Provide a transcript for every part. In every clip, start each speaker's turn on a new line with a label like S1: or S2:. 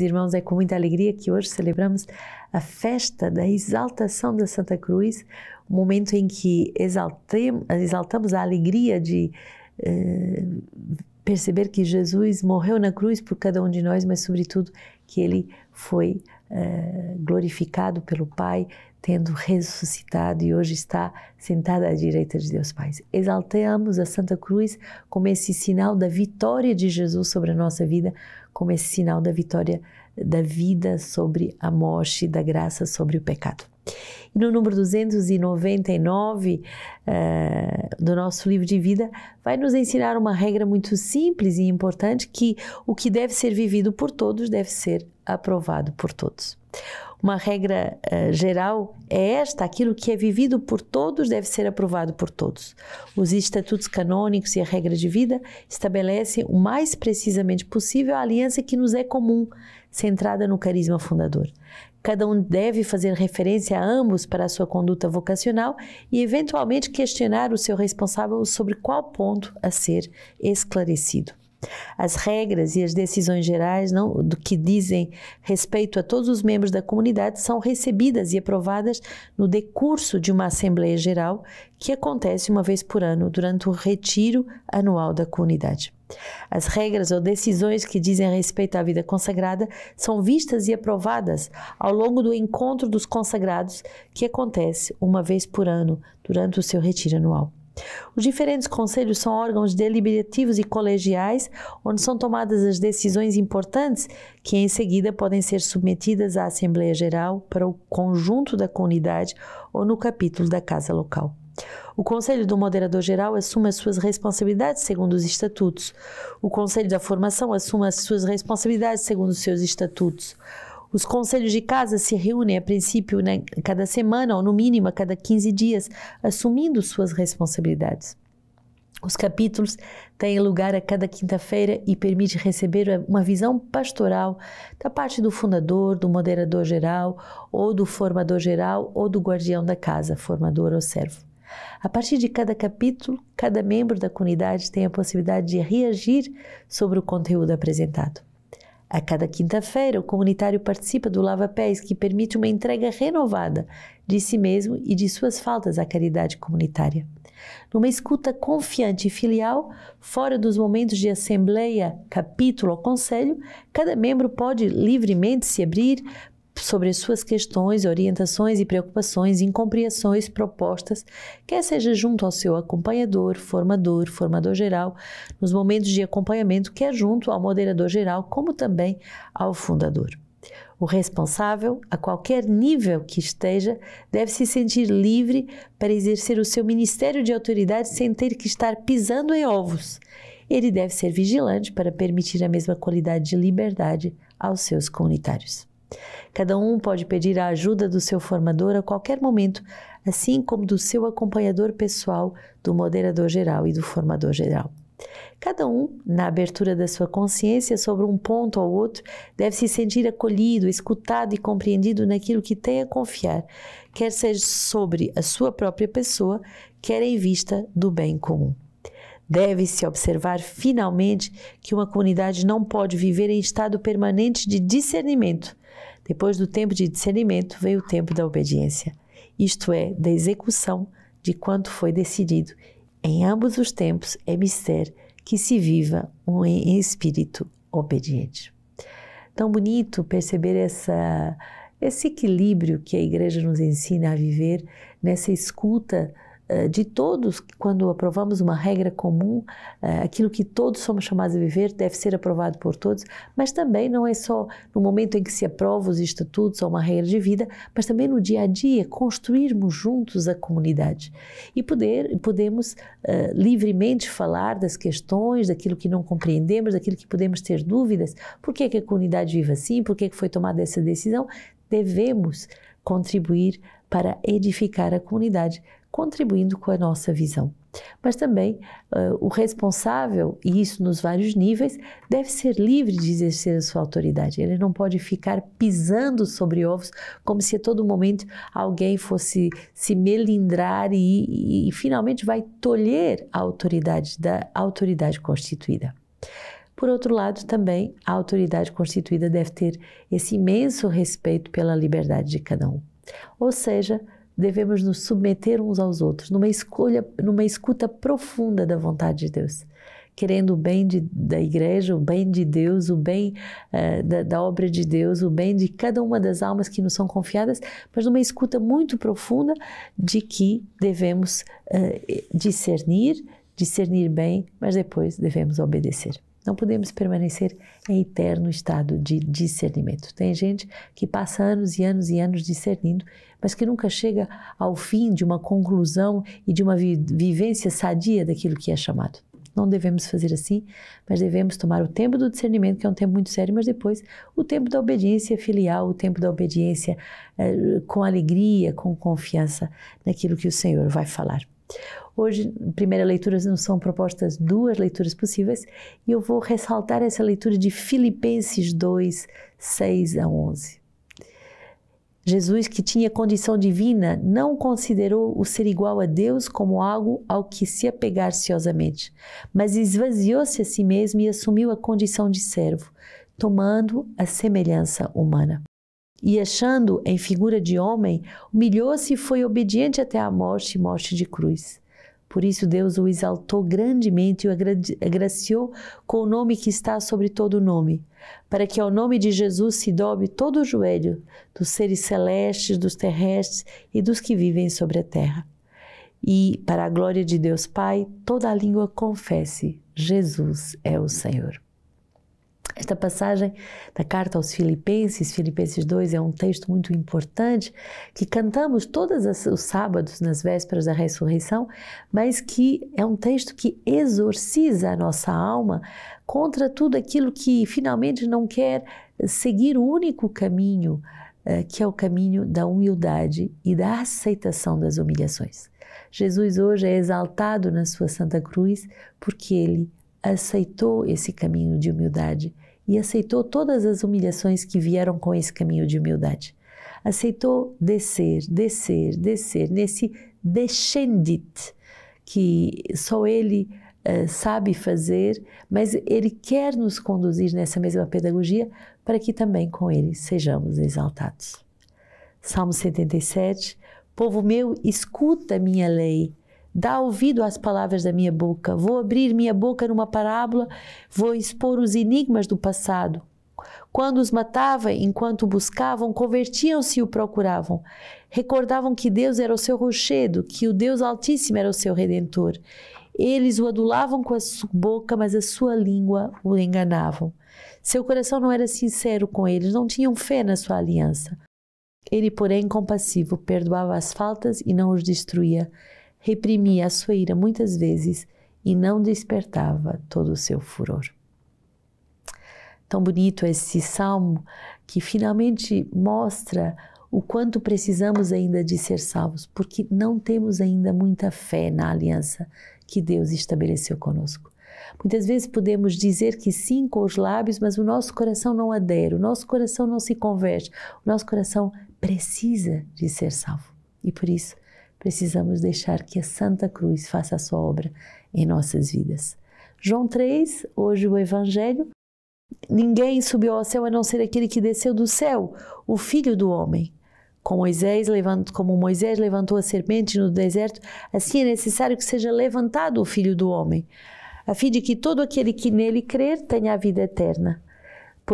S1: Irmãos, é com muita alegria que hoje celebramos a festa da exaltação da Santa Cruz, um momento em que exaltamos a alegria de eh, perceber que Jesus morreu na cruz por cada um de nós, mas, sobretudo, que ele foi eh, glorificado pelo Pai, tendo ressuscitado e hoje está sentada à direita de Deus Pai. Exaltamos a Santa Cruz como esse sinal da vitória de Jesus sobre a nossa vida, como esse sinal da vitória da vida sobre a morte, da graça sobre o pecado. E no número 299 uh, eh, do nosso livro de vida, vai nos ensinar uma regra muito simples e importante que o que deve ser vivido por todos deve ser aprovado por todos uma regra uh, geral é esta: aquilo que é vivido por todos deve ser aprovado por todos. Os estatutos canônicos e a regra de vida estabelecem o mais precisamente possível a aliança que nos é comum, centrada no carisma fundador. Cada um deve fazer referência a ambos para a sua conduta vocacional e, eventualmente, questionar o seu responsável sobre qual ponto a ser esclarecido. As regras e as decisões gerais não, do que dizem respeito a todos os membros da comunidade são recebidas e aprovadas no decurso de uma Assembleia Geral que acontece uma vez por ano durante o retiro anual da comunidade. As regras ou decisões que dizem respeito à vida consagrada são vistas e aprovadas ao longo do encontro dos consagrados que acontece uma vez por ano durante o seu retiro anual. Os diferentes conselhos são órgãos deliberativos e colegiais, onde são tomadas as decisões importantes que em seguida podem ser submetidas à Assembleia Geral para o conjunto da comunidade ou no capítulo da casa local. O Conselho do Moderador Geral assume as suas responsabilidades segundo os estatutos. O Conselho da Formação assume as suas responsabilidades segundo os seus estatutos. Os conselhos de casa se reúnem a princípio né, cada semana ou no mínimo a cada 15 dias, assumindo suas responsabilidades. Os capítulos têm lugar a cada quinta-feira e permite receber uma visão pastoral da parte do fundador, do moderador geral, ou do formador geral, ou do guardião da casa, formador ou servo. A partir de cada capítulo, cada membro da comunidade tem a possibilidade de reagir sobre o conteúdo apresentado. A cada quinta-feira, o comunitário participa do Lava Pés, que permite uma entrega renovada de si mesmo e de suas faltas à caridade comunitária. Numa escuta confiante e filial, fora dos momentos de assembleia, capítulo ou conselho, cada membro pode livremente se abrir sobre as suas questões, orientações e preocupações, incompreensões propostas, quer seja junto ao seu acompanhador, formador, formador geral, nos momentos de acompanhamento, quer junto ao moderador geral, como também ao fundador. O responsável, a qualquer nível que esteja, deve se sentir livre para exercer o seu ministério de autoridade sem ter que estar pisando em ovos. Ele deve ser vigilante para permitir a mesma qualidade de liberdade aos seus comunitários. Cada um pode pedir a ajuda do seu formador a qualquer momento, assim como do seu acompanhador pessoal, do moderador geral e do formador geral. Cada um, na abertura da sua consciência sobre um ponto ou outro, deve se sentir acolhido, escutado e compreendido naquilo que tem a confiar, quer seja sobre a sua própria pessoa, quer em vista do bem comum. Deve-se observar finalmente que uma comunidade não pode viver em estado permanente de discernimento, depois do tempo de discernimento, veio o tempo da obediência, isto é, da execução de quanto foi decidido. Em ambos os tempos é mister que se viva um espírito obediente. Tão bonito perceber essa, esse equilíbrio que a igreja nos ensina a viver nessa escuta eh, de todos, quando aprovamos uma regra comum, eh, aquilo que todos somos chamados a viver deve ser aprovado por todos, mas também não é só no momento em que se aprova os estatutos ou uma regra de vida, mas também no dia a dia, construirmos juntos a comunidade. E poder, podemos uh, livremente falar das questões, daquilo que não compreendemos, daquilo que podemos ter dúvidas, por que, é que a comunidade vive assim, por que, é que foi tomada essa decisão, devemos contribuir para edificar a comunidade contribuindo com a nossa visão. Mas também uh, o responsável, e isso nos vários níveis, deve ser livre de exercer a sua autoridade. Ele não pode ficar pisando sobre ovos como se a todo momento alguém fosse se melindrar e, e, e finalmente vai tolher a autoridade da autoridade constituída. Por outro lado, também a autoridade constituída deve ter esse imenso respeito pela liberdade de cada um. Ou seja, devemos nos submeter uns aos outros, numa escolha, numa escuta profunda da vontade de Deus, querendo o bem de, da igreja, o bem de Deus, o bem eh, da, da, obra de Deus, o bem de cada uma das almas que nos são confiadas, mas numa escuta muito profunda de que devemos eh, discernir, discernir bem, mas depois devemos obedecer. Não podemos permanecer em eterno estado de discernimento. Tem gente que passa anos e anos e anos discernindo, mas que nunca chega ao fim de uma conclusão e de uma vivência sadia daquilo que é chamado. Não devemos fazer assim, mas devemos tomar o tempo do discernimento, que é um tempo muito sério, mas depois o tempo da obediência filial, o tempo da obediência eh, com alegria, com confiança naquilo que o Senhor vai falar. Hoje, primeira leitura, não são propostas duas leituras possíveis, e eu vou ressaltar essa leitura de Filipenses 2, 6 a 11. Jesus, que tinha condição divina, não considerou o ser igual a Deus como algo ao que se apegar ciosamente, mas esvaziou-se a si mesmo e assumiu a condição de servo, tomando a semelhança humana e achando em figura de homem, humilhou-se e foi obediente até a morte e morte de cruz. Por isso Deus o exaltou grandemente e o agraciou com o nome que está sobre todo nome, para que ao nome de Jesus se dobre todo o joelho dos seres celestes, dos terrestres e dos que vivem sobre a terra. E, para a glória de Deus Pai, toda a língua confesse: Jesus é o Senhor. Esta passagem da carta aos Filipenses, Filipenses 2, é um texto muito importante que cantamos todos os sábados nas vésperas da ressurreição, mas que é um texto que exorciza a nossa alma contra tudo aquilo que finalmente não quer seguir o único caminho, eh, que é o caminho da humildade e da aceitação das humilhações. Jesus hoje é exaltado na sua Santa Cruz porque ele aceitou esse caminho de humildade e aceitou todas as humilhações que vieram com esse caminho de humildade. Aceitou descer, descer, descer, nesse descendit que só ele uh, sabe fazer, mas ele quer nos conduzir nessa mesma pedagogia para que também com ele sejamos exaltados. Salmo 77 Povo meu, escuta a minha lei Dá ouvido às palavras da minha boca. Vou abrir minha boca numa parábola, vou expor os enigmas do passado. Quando os matava, enquanto buscavam, convertiam-se e o procuravam. Recordavam que Deus era o seu rochedo, que o Deus Altíssimo era o seu redentor. Eles o adulavam com a sua boca, mas a sua língua o enganavam. Seu coração não era sincero com eles, não tinham fé na sua aliança. Ele, porém, compassivo, perdoava as faltas e não os destruía reprimia a sua ira muitas vezes e não despertava todo o seu furor. Tão bonito esse salmo que finalmente mostra o quanto precisamos ainda de ser salvos, porque não temos ainda muita fé na aliança que Deus estabeleceu conosco. Muitas vezes podemos dizer que sim com os lábios, mas o nosso coração não adere, o nosso coração não se converte, o nosso coração precisa de ser salvo. E por isso, precisamos deixar que a Santa Cruz faça a sua obra em nossas vidas. João 3, hoje o Evangelho. Ninguém subiu ao céu a não ser aquele que desceu do céu, o Filho do Homem. Moisés, como Moisés levantou a serpente no deserto, assim é necessário que seja levantado o Filho do Homem, a fim de que todo aquele que nele crer tenha a vida eterna.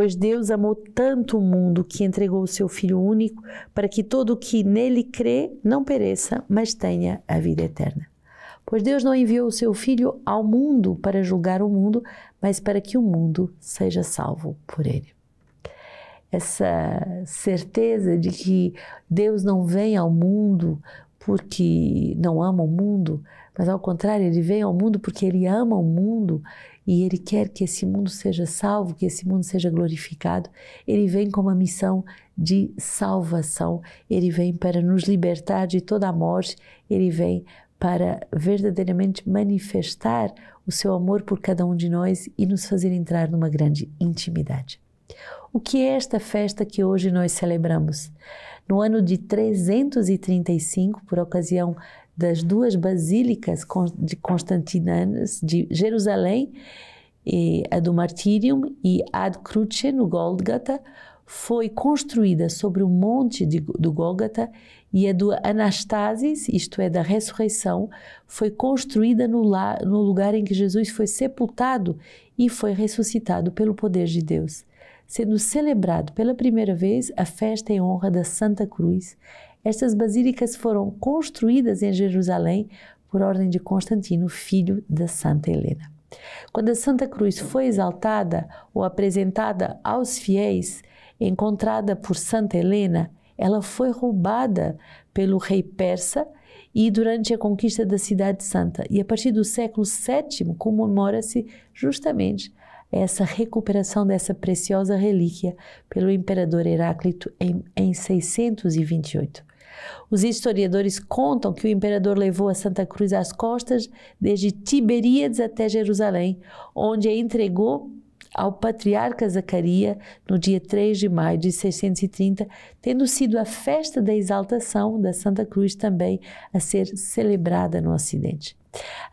S1: Pois Deus amou tanto o mundo que entregou o seu Filho único para que todo o que nele crê não pereça, mas tenha a vida eterna. Pois Deus não enviou o seu Filho ao mundo para julgar o mundo, mas para que o mundo seja salvo por ele. Essa certeza de que Deus não vem ao mundo porque não ama o mundo, mas ao contrário, ele vem ao mundo porque ele ama o mundo e ele quer que esse mundo seja salvo, que esse mundo seja glorificado. Ele vem com uma missão de salvação, ele vem para nos libertar de toda a morte, ele vem para verdadeiramente manifestar o seu amor por cada um de nós e nos fazer entrar numa grande intimidade. O que é esta festa que hoje nós celebramos? No ano de 335, por ocasião das duas basílicas de Constantinanas de Jerusalém, a do Martírium e a de Cruce no Golgata, foi construída sobre o monte de, do Gólgata e a do Anastasis, isto é, da ressurreição, foi construída no, la, no lugar em que Jesus foi sepultado e foi ressuscitado pelo poder de Deus sendo celebrado pela primeira vez a festa em honra da Santa Cruz. Estas basílicas foram construídas em Jerusalém por ordem de Constantino, filho da Santa Helena. Quando a Santa Cruz foi exaltada ou apresentada aos fiéis, encontrada por Santa Helena, ela foi roubada pelo rei persa e durante a conquista da Cidade Santa. E a partir do século VII comemora-se justamente essa recuperação dessa preciosa relíquia pelo imperador Heráclito em, em 628. Os historiadores contam que o imperador levou a Santa Cruz às costas desde Tiberíades até Jerusalém, onde a entregou ao patriarca Zacaria no dia 3 de maio de 630, tendo sido a festa da exaltação da Santa Cruz também a ser celebrada no Ocidente.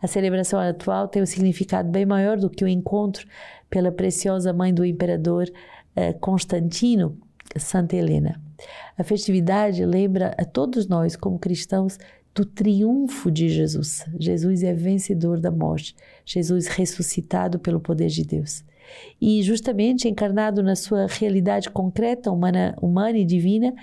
S1: A celebração atual tem um significado bem maior do que o encontro pela preciosa mãe do imperador eh, Constantino, Santa Helena. A festividade lembra a todos nós, como cristãos, do triunfo de Jesus. Jesus é vencedor da morte, Jesus ressuscitado pelo poder de Deus. E justamente encarnado na sua realidade concreta, humana, humana e divina,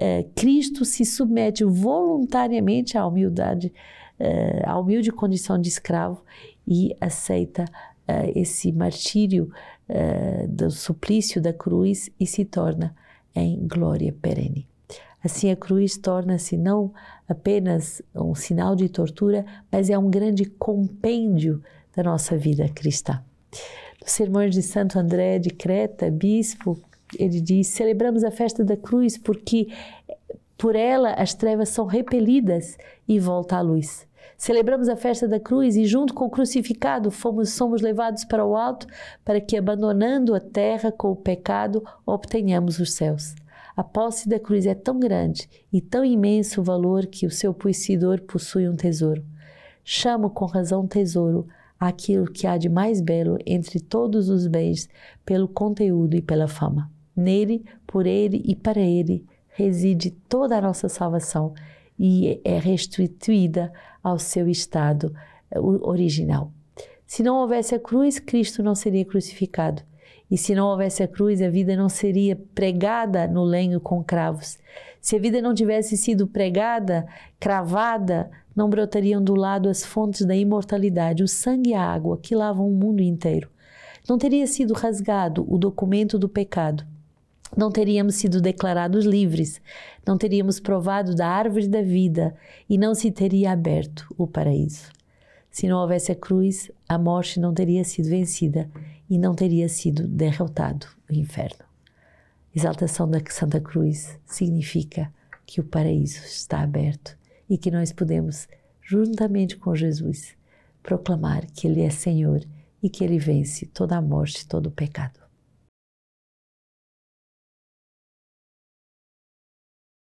S1: eh, Cristo se submete voluntariamente à humildade uh, a humilde condição de escravo e aceita uh, esse martírio uh, do suplício da cruz e se torna em glória perene. Assim, a cruz torna-se não apenas um sinal de tortura, mas é um grande compêndio da nossa vida cristã. No sermão de Santo André de Creta, bispo, ele diz: celebramos a festa da cruz porque por ela as trevas são repelidas e volta à luz. Celebramos a festa da cruz e, junto com o crucificado, fomos, somos levados para o alto para que, abandonando a terra com o pecado, obtenhamos os céus. A posse da cruz é tão grande e tão imenso o valor que o seu possuidor possui um tesouro. Chamo com razão tesouro aquilo que há de mais belo entre todos os bens, pelo conteúdo e pela fama. Nele, por ele e para ele reside toda a nossa salvação e é restituída ao seu estado eh, original. Se não houvesse a cruz, Cristo não seria crucificado. E se não houvesse a cruz, a vida não seria pregada no lenho com cravos. Se a vida não tivesse sido pregada, cravada, não brotariam do lado as fontes da imortalidade, o sangue e a água que lavam o mundo inteiro. Não teria sido rasgado o documento do pecado não teríamos sido declarados livres, não teríamos provado da árvore da vida e não se teria aberto o paraíso. Se não houvesse a cruz, a morte não teria sido vencida e não teria sido derrotado o inferno. Exaltação da Santa Cruz significa que o paraíso está aberto e que nós podemos, juntamente com Jesus, proclamar que Ele é Senhor e que Ele vence toda a morte, e todo o pecado.